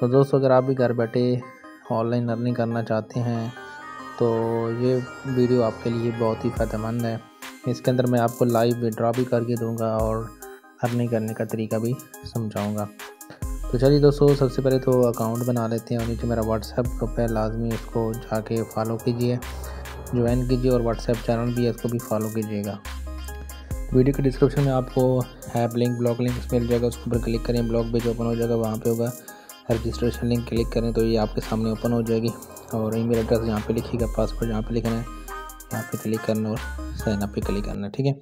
तो दोस्तों अगर आप भी घर बैठे ऑनलाइन अर्निंग करना चाहते हैं तो ये वीडियो आपके लिए बहुत ही फ़ायदेमंद है इसके अंदर मैं आपको लाइव विड्रा भी करके दूंगा और अर्निंग करने का तरीका भी समझाऊंगा तो चलिए दोस्तों सबसे पहले तो अकाउंट बना लेते हैं और नीचे मेरा व्हाट्सएप ग्रुप है लाजमी उसको जाके फॉलो कीजिए ज्वाइन कीजिए और व्हाट्सएप चैनल भी है उसको भी फॉलो कीजिएगा वीडियो के डिस्क्रिप्शन में आपको ऐप लिंक ब्लॉग लिंक मिल जाएगा उसके ऊपर क्लिक करें ब्लॉग पेज ओपन हो जाएगा वहाँ पर होगा रजिस्ट्रेशन लिंक क्लिक करें तो ये आपके सामने ओपन हो जाएगी और ईमेल एड्रेस यहाँ पे लिखिएगा पासवर्ड यहाँ पे लिखना है यहाँ पे क्लिक करना और साइन अप पे क्लिक करना है ठीक है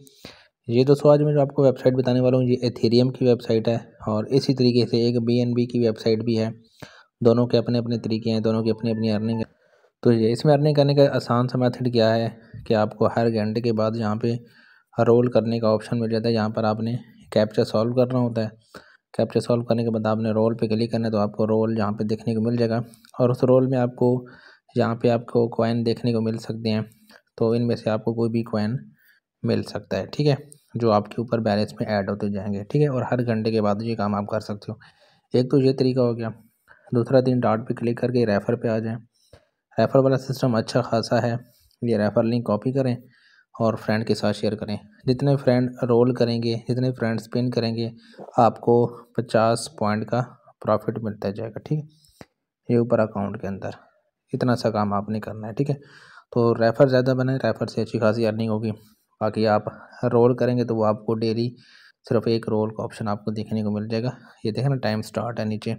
ये दोस्तों आज मैं जो आपको वेबसाइट बताने वाला हूँ ये एथेरियम की वेबसाइट है और इसी तरीके से एक बी की वेबसाइट भी है दोनों के अपने अपने तरीके हैं दोनों की अपनी अपनी अर्निंग है तो ये इसमें अर्निंग करने का आसान सा मेथड क्या है कि आपको हर घंटे के बाद यहाँ पर रोल करने का ऑप्शन मिल जाता है यहाँ पर आपने कैप्चा सॉल्व करना होता है कैप्चा सॉल्व करने के बाद आपने रोल पे क्लिक करना है तो आपको रोल यहाँ पे देखने को मिल जाएगा और उस रोल में आपको यहाँ पे आपको कॉइन देखने को मिल सकते हैं तो इनमें से आपको कोई भी कॉइन मिल सकता है ठीक है जो आपके ऊपर बैलेंस में ऐड होते जाएंगे ठीक है और हर घंटे के बाद ये काम आप कर सकते हो एक तो ये तरीका हो गया दूसरा दिन डॉट पर क्लिक करके रेफ़र पर आ जाएँ रेफ़र वाला सिस्टम अच्छा खासा है ये रेफ़र लिंक कॉपी करें और फ्रेंड के साथ शेयर करें जितने फ्रेंड रोल करेंगे जितने फ्रेंड स्पिन करेंगे आपको पचास पॉइंट का प्रॉफिट मिलता जाएगा ठीक है ये ऊपर अकाउंट के अंदर इतना सा काम आपने करना है ठीक है तो रेफ़र ज़्यादा बने रेफ़र से अच्छी खासी अर्निंग होगी बाकी आप रोल करेंगे तो वो आपको डेली सिर्फ एक रोल का ऑप्शन आपको देखने को मिल जाएगा ये देखें ना टाइम स्टार्ट है नीचे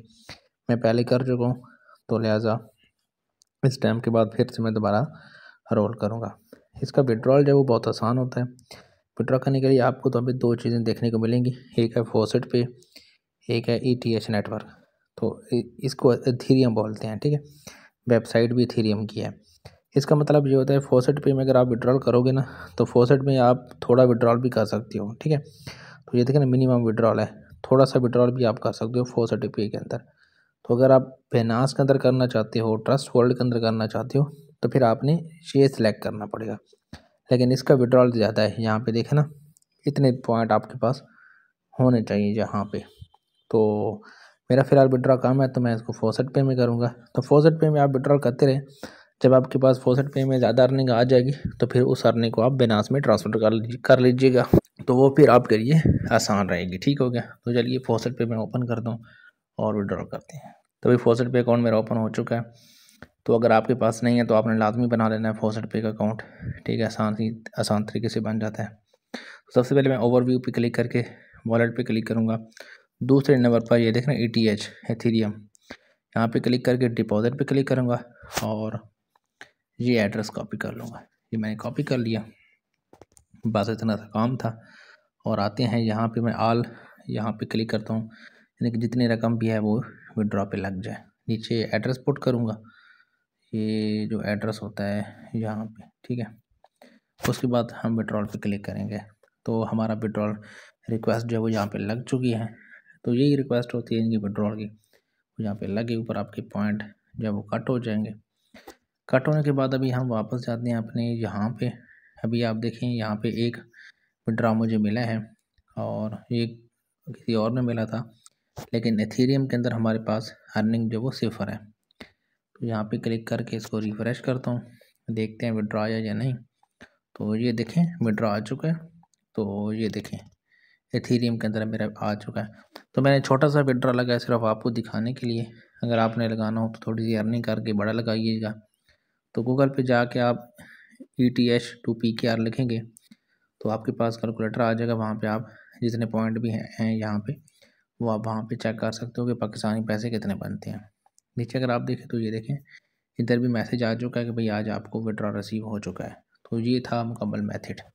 मैं पहले कर चुका हूँ तो लिहाजा इस टाइम के बाद फिर से मैं दोबारा रोल करूँगा इसका विड्रॉल जो है वो बहुत आसान होता है विड्रॉ करने के लिए आपको तो अभी दो चीज़ें देखने को मिलेंगी एक है फोसेट पे एक है ई टी एच नेटवर्क तो इसको थीरियम बोलते हैं ठीक है वेबसाइट भी थीरियम की है इसका मतलब ये होता है फोसेट पे में अगर आप विड्रॉल करोगे ना तो फोसेट में आप थोड़ा विड्रॉल भी कर सकते हो ठीक है तो ये देखें ना मिनिमम विड्रॉल है थोड़ा सा विड्रॉल भी आप कर सकते हो फोसेट पे के अंदर तो अगर आप बेनास के अंदर करना चाहते हो ट्रस्ट वर्ल्ड के अंदर करना चाहते हो तो फिर आपने ये सिलेक्ट करना पड़ेगा लेकिन इसका विड्रॉल ज़्यादा है यहाँ पे देखें ना इतने पॉइंट आपके पास होने चाहिए यहाँ पे तो मेरा फ़िलहाल विड्रॉ कम है तो मैं इसको फोसेट पे में करूँगा तो फोसेट पे में आप विड्रॉ करते रहें जब आपके पास फोसेट पे में ज़्यादा अर्निंग आ जाएगी तो फिर उस अर्निंग को आप बिनास में ट्रांसफ़र कर लीजिए कर लीजिएगा तो वो फिर आपके लिए आसान रहेगी ठीक हो गया तो चलिए फोसेट पे मैं ओपन कर दूँ और विड्रॉ करते हैं तो भाई फोसेट पे अकाउंट मेरा ओपन हो चुका है तो अगर आपके पास नहीं है तो आपने लाजमी बना लेना है फोसट पे का अकाउंट ठीक है आसान ही आसान तरीके से बन जाता है तो सबसे पहले मैं ओवरव्यू पे क्लिक करके वॉलेट पे क्लिक करूँगा दूसरे नंबर पर ये देखना ई टी एच एथीरियम यहाँ पे क्लिक करके डिपॉजिट पे क्लिक करूँगा और ये एड्रेस कॉपी कर लूँगा ये मैंने कॉपी कर लिया बस इतना सा काम था और आते हैं यहाँ पर मैं आल यहाँ पर क्लिक करता हूँ यानी कि जितनी रकम भी है वो विड्रॉ पर लग जाए नीचे एड्रेस पुट करूँगा ये जो एड्रेस होता है यहाँ पे ठीक है उसके बाद हम विड्रॉल पे क्लिक करेंगे तो हमारा विड्रॉल रिक्वेस्ट जो है वो यहाँ पे लग चुकी है तो यही रिक्वेस्ट होती है इनकी विड्रॉल की वो यहाँ पे लगे ऊपर आपके पॉइंट जब वो कट हो जाएंगे कट होने के बाद अभी हम वापस जाते हैं अपने यहाँ पे अभी आप देखें यहाँ पे एक विड्रा मुझे मिला है और ये किसी और में मिला था लेकिन एथीरियम के अंदर हमारे पास अर्निंग जो वो सिफर है तो यहाँ पे क्लिक करके इसको रिफ़्रेश करता हूँ देखते हैं विड्रा आया या नहीं तो ये देखें विड्रा आ चुका है तो ये देखें एथीरियम के अंदर मेरा आ चुका है तो मैंने छोटा सा विड्रा लगाया सिर्फ आपको दिखाने के लिए अगर आपने लगाना हो तो थोड़ी सी अर्निंग करके बड़ा लगाइएगा तो गूगल पे जाके आप E T H to P K R लिखेंगे तो आपके पास कैलकुलेटर आ जाएगा वहाँ पे आप जितने पॉइंट भी हैं यहाँ पे वो आप वहाँ पे चेक कर सकते हो कि पाकिस्तानी पैसे कितने बनते हैं नीचे अगर आप देखें तो ये देखें इधर भी मैसेज आ चुका है कि भाई आज आपको विड्रॉ रिसीव हो चुका है तो ये था मुकम्मल मेथड